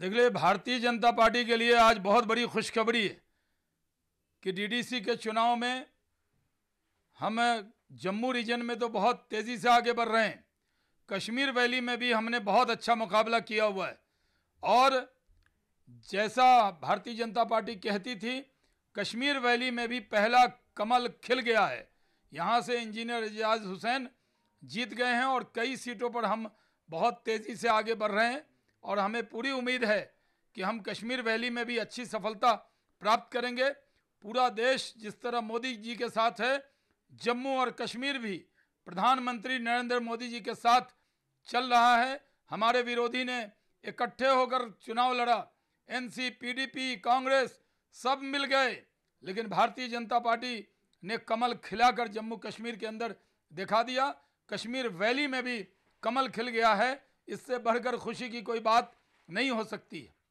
देख देखिए भारतीय जनता पार्टी के लिए आज बहुत बड़ी खुशखबरी है कि डीडीसी के चुनाव में हम जम्मू रीजन में तो बहुत तेज़ी से आगे बढ़ रहे हैं कश्मीर वैली में भी हमने बहुत अच्छा मुकाबला किया हुआ है और जैसा भारतीय जनता पार्टी कहती थी कश्मीर वैली में भी पहला कमल खिल गया है यहाँ से इंजीनियर एजाज हुसैन जीत गए हैं और कई सीटों पर हम बहुत तेज़ी से आगे बढ़ रहे हैं और हमें पूरी उम्मीद है कि हम कश्मीर वैली में भी अच्छी सफलता प्राप्त करेंगे पूरा देश जिस तरह मोदी जी के साथ है जम्मू और कश्मीर भी प्रधानमंत्री नरेंद्र मोदी जी के साथ चल रहा है हमारे विरोधी ने इकट्ठे होकर चुनाव लड़ा एनसी पीडीपी कांग्रेस सब मिल गए लेकिन भारतीय जनता पार्टी ने कमल खिलाकर जम्मू कश्मीर के अंदर दिखा दिया कश्मीर वैली में भी कमल खिल गया है इससे बढ़कर खुशी की कोई बात नहीं हो सकती है